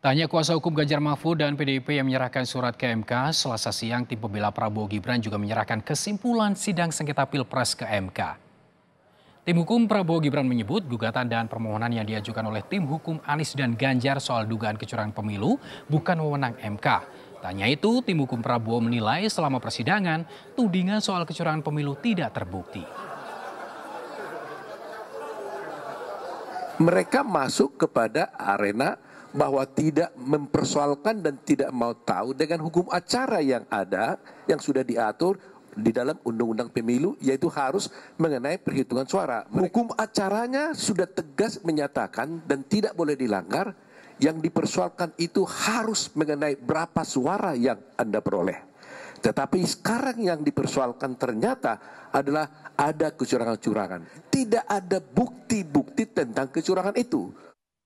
Tanya kuasa hukum Ganjar Mahfud dan PDIP yang menyerahkan surat ke MK, selasa siang tim pembela Prabowo Gibran juga menyerahkan kesimpulan sidang sengketa Pilpres ke MK. Tim hukum Prabowo Gibran menyebut gugatan dan permohonan yang diajukan oleh tim hukum Anies dan Ganjar soal dugaan kecurangan pemilu bukan wewenang MK. Tanya itu, tim hukum Prabowo menilai selama persidangan tudingan soal kecurangan pemilu tidak terbukti. Mereka masuk kepada arena bahwa tidak mempersoalkan dan tidak mau tahu dengan hukum acara yang ada yang sudah diatur di dalam undang-undang pemilu yaitu harus mengenai perhitungan suara. Mereka. Hukum acaranya sudah tegas menyatakan dan tidak boleh dilanggar. Yang dipersoalkan itu harus mengenai berapa suara yang Anda peroleh. Tetapi sekarang yang dipersoalkan ternyata adalah ada kecurangan kecurangan Tidak ada bukti-bukti tentang kecurangan itu.